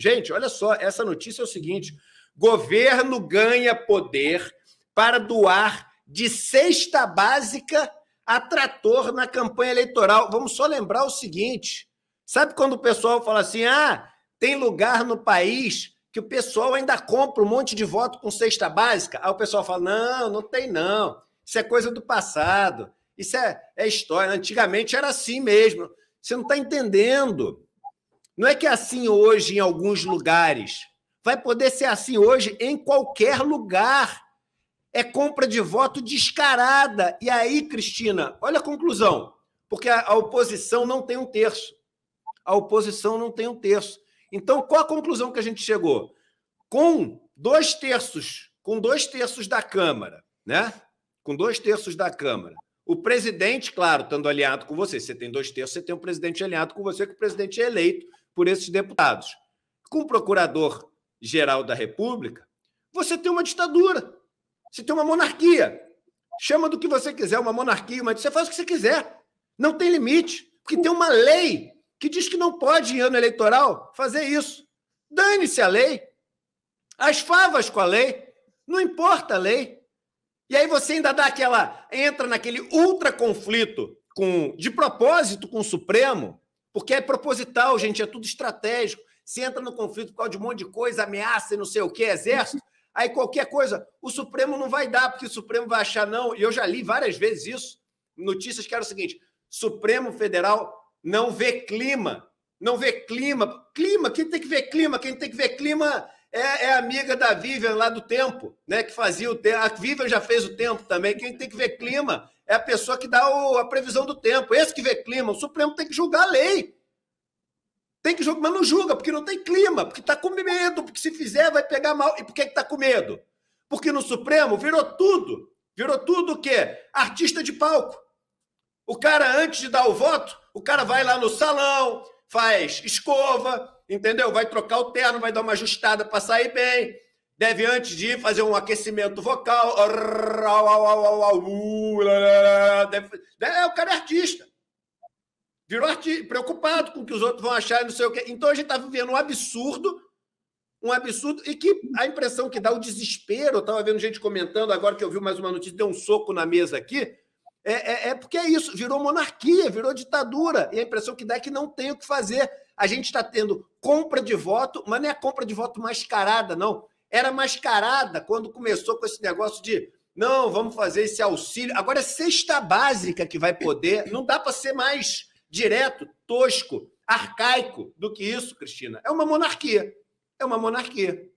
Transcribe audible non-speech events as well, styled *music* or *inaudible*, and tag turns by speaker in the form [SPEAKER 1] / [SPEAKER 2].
[SPEAKER 1] Gente, olha só, essa notícia é o seguinte: governo ganha poder para doar de cesta básica a trator na campanha eleitoral. Vamos só lembrar o seguinte: sabe quando o pessoal fala assim, ah, tem lugar no país que o pessoal ainda compra um monte de voto com cesta básica? Aí o pessoal fala: não, não tem não. Isso é coisa do passado. Isso é, é história. Antigamente era assim mesmo. Você não está entendendo. Não é que é assim hoje em alguns lugares. Vai poder ser assim hoje em qualquer lugar. É compra de voto descarada. E aí, Cristina, olha a conclusão. Porque a, oposição não tem um terço. A oposição não tem um terço. Então, qual a conclusão que a gente chegou? Com dois terços, com dois terços da Câmara, né? Com dois terços da Câmara. O presidente, claro, estando aliado com você, você tem dois terços, você tem um presidente aliado com você, que o presidente é eleito por esses deputados. Com o procurador-geral da República, você tem uma ditadura, você tem uma monarquia. Chama do que você quiser, uma monarquia, mas você faz o que você quiser. Não tem limite, porque tem uma lei que diz que não pode, em ano eleitoral, fazer isso. Dane-se a lei. As favas com a lei. Não importa a lei. E aí você ainda dá aquela. entra naquele ultra conflito com, de propósito com o Supremo, porque é proposital, gente, é tudo estratégico. Você entra no conflito por causa de um monte de coisa, ameaça e não sei o que, exército. *laughs* Aí qualquer coisa, o Supremo não vai dar, porque o Supremo vai achar não. E eu já li várias vezes isso, notícias que era o seguinte: Supremo Federal não vê clima. Não vê clima. Clima, quem tem que ver clima? Quem tem que ver clima é, é amiga da Vivian lá do tempo, né? Que fazia o tempo. A Vivian já fez o tempo também. Quem tem que ver clima é a pessoa que dá o, a previsão do tempo. Esse que vê clima, o Supremo tem que julgar a lei. Tem que julgar, mas não julga, porque não tem clima, porque está com medo, porque se fizer vai pegar mal. E por que está com medo? Porque no Supremo virou tudo. Virou tudo o quê? Artista de palco. O cara, antes de dar o voto, o cara vai lá no salão, faz escova, entendeu? Vai trocar o terno, vai dar uma ajustada para sair bem. Deve, antes de ir, fazer um aquecimento vocal deve, né? é, o cara é artista. Virou artista, preocupado com o que os outros vão achar e não sei o quê. Então a gente está vivendo um absurdo, um absurdo, e que a impressão que dá o desespero, eu estava vendo gente comentando agora que eu vi mais uma notícia, deu um soco na mesa aqui, é, é, é, porque é isso, virou monarquia, virou ditadura. E a impressão que dá é que não tem o que fazer. A gente está tendo compra de voto, mas não é compra de voto mascarada, não. Era mascarada quando começou com esse negócio de não, vamos fazer esse auxílio. Agora, cesta básica que vai poder. Não dá para ser mais direto, tosco, arcaico do que isso, Cristina. É uma monarquia. É uma monarquia.